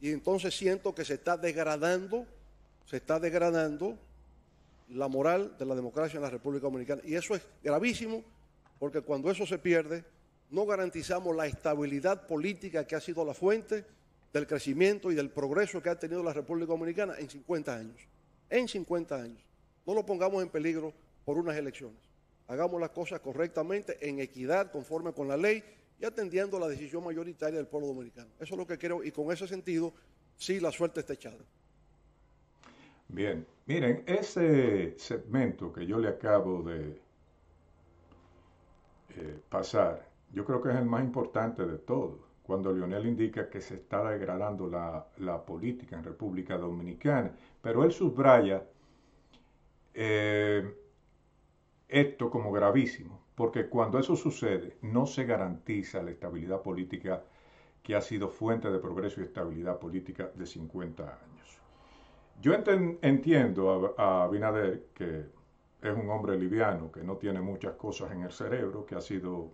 Y entonces siento que se está degradando, se está degradando la moral de la democracia en la República Dominicana. Y eso es gravísimo porque cuando eso se pierde, no garantizamos la estabilidad política que ha sido la fuente del crecimiento y del progreso que ha tenido la República Dominicana en 50 años. En 50 años. No lo pongamos en peligro por unas elecciones. Hagamos las cosas correctamente, en equidad, conforme con la ley y atendiendo la decisión mayoritaria del pueblo dominicano. Eso es lo que creo y con ese sentido sí la suerte está echada. Bien, miren, ese segmento que yo le acabo de eh, pasar, yo creo que es el más importante de todos, cuando Lionel indica que se está degradando la, política en República Dominicana, pero él subraya eh, esto como gravísimo, porque cuando eso sucede no se garantiza la estabilidad política que ha sido fuente de progreso y estabilidad política de 50 años. Yo entiendo a, Abinader que es un hombre liviano, que no tiene muchas cosas en el cerebro, que ha sido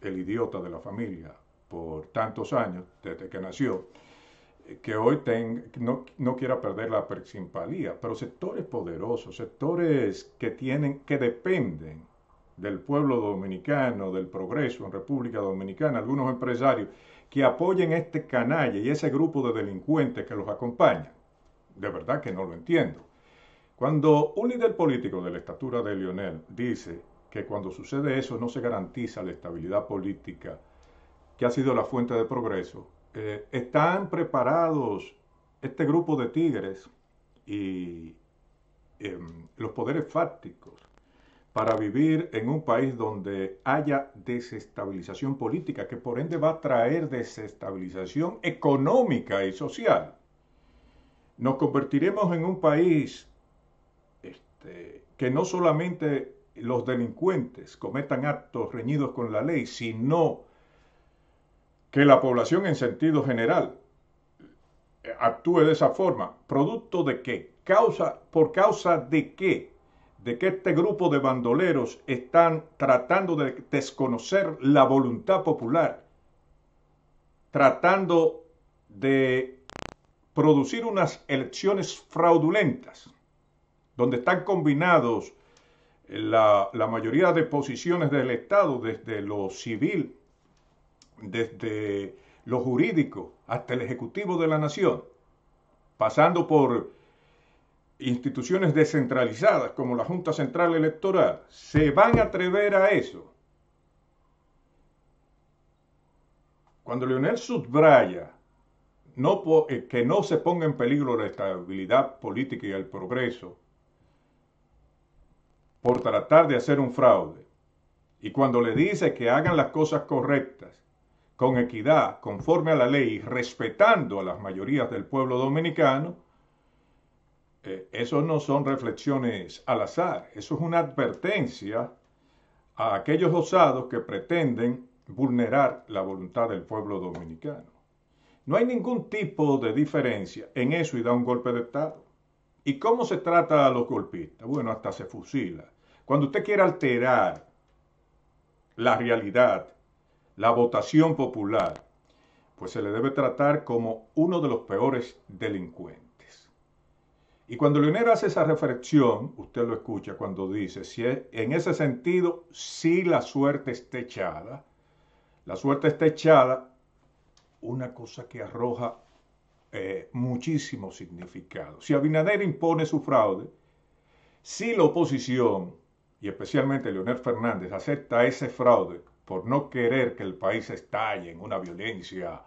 el idiota de la familia por tantos años, desde que nació, que hoy no, quiera perder la principalía, pero sectores poderosos, sectores que, tienen, que dependen del pueblo dominicano, del progreso en República Dominicana, algunos empresarios que apoyen este canalla y ese grupo de delincuentes que los acompaña. De verdad que no lo entiendo. Cuando un líder político de la estatura de Lionel dice que cuando sucede eso no se garantiza la estabilidad política que ha sido la fuente de progreso, eh, están preparados este grupo de tigres y em, los poderes fácticos para vivir en un país donde haya desestabilización política, que por ende va a traer desestabilización económica y social. Nos convertiremos en un país este, que no solamente los delincuentes cometan actos reñidos con la ley, sino que la población en sentido general eh, actúe de esa forma. ¿Producto de qué? Causa, ¿Por causa de qué? de que este grupo de bandoleros están tratando de desconocer la voluntad popular, tratando de producir unas elecciones fraudulentas, donde están combinados la, la, mayoría de posiciones del Estado, desde lo civil, desde lo jurídico, hasta el Ejecutivo de la Nación, pasando por instituciones descentralizadas como la Junta Central Electoral se van a atrever a eso. Cuando Leonel subraya no, eh, que no se ponga en peligro la estabilidad política y el progreso por tratar de hacer un fraude, y cuando le dice que hagan las cosas correctas, con equidad, conforme a la ley y respetando a las mayorías del pueblo dominicano, eh, eso no son reflexiones al azar, eso es una advertencia a aquellos osados que pretenden vulnerar la voluntad del pueblo dominicano. No hay ningún tipo de diferencia en eso y da un golpe de Estado. ¿Y cómo se trata a los golpistas? Bueno, hasta se fusila. Cuando usted quiere alterar la realidad, la votación popular, pues se le debe tratar como uno de los peores delincuentes. Y cuando Leonel hace esa reflexión, usted lo escucha cuando dice, si en ese sentido, si la suerte está echada, la suerte está echada, una cosa que arroja eh, muchísimo significado. Si Abinader impone su fraude, si la oposición, y especialmente Leonel Fernández, acepta ese fraude por no querer que el país estalle en una violencia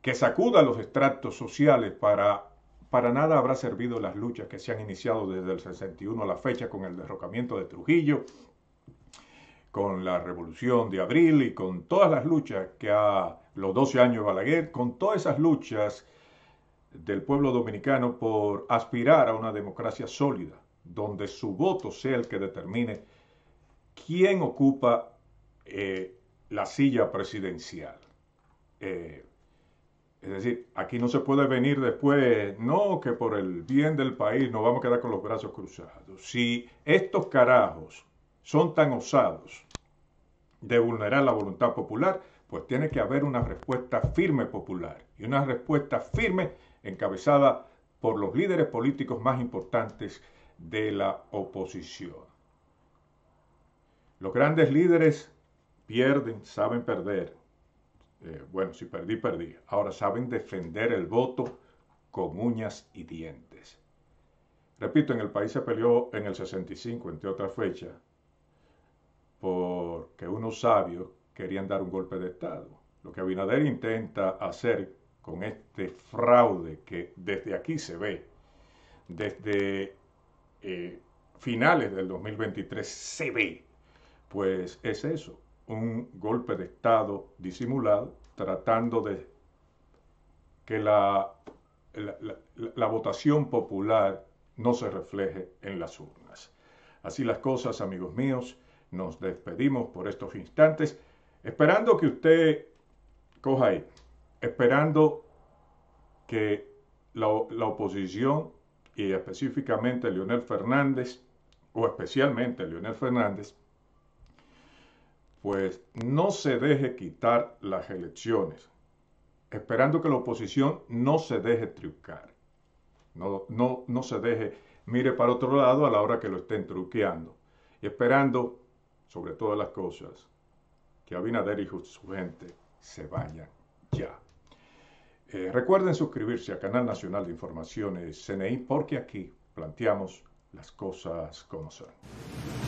que sacuda los extractos sociales para para nada habrá servido las luchas que se han iniciado desde el 61 a la fecha con el derrocamiento de Trujillo, con la revolución de abril y con todas las luchas que ha los 12 años de Balaguer, con todas esas luchas del pueblo dominicano por aspirar a una democracia sólida, donde su voto sea el que determine quién ocupa eh, la silla presidencial. Eh, es decir, aquí no se puede venir después, no, que por el bien del país nos vamos a quedar con los brazos cruzados. Si estos carajos son tan osados de vulnerar la voluntad popular, pues tiene que haber una respuesta firme popular y una respuesta firme encabezada por los líderes políticos más importantes de la oposición. Los grandes líderes pierden, saben perder, eh, bueno, si perdí, perdí. Ahora saben defender el voto con uñas y dientes. Repito, en el país se peleó en el 65, entre otras fechas, porque unos sabios querían dar un golpe de Estado. Lo que Abinader intenta hacer con este fraude que desde aquí se ve, desde eh, finales del 2023 se ve, pues es eso, un golpe de Estado disimulado, tratando de que la, la, votación popular no se refleje en las urnas. Así las cosas, amigos míos, nos despedimos por estos instantes, esperando que usted coja ahí, esperando que la, la, oposición y específicamente Leonel Fernández, o especialmente Leonel Fernández, pues no se deje quitar las elecciones, esperando que la oposición no se deje truquear. no, no, no se deje, mire para otro lado a la hora que lo estén truqueando, y esperando, sobre todas las cosas, que Abinader y su gente se vayan ya. Eh, recuerden suscribirse al Canal Nacional de Informaciones CNI porque aquí planteamos las cosas como son.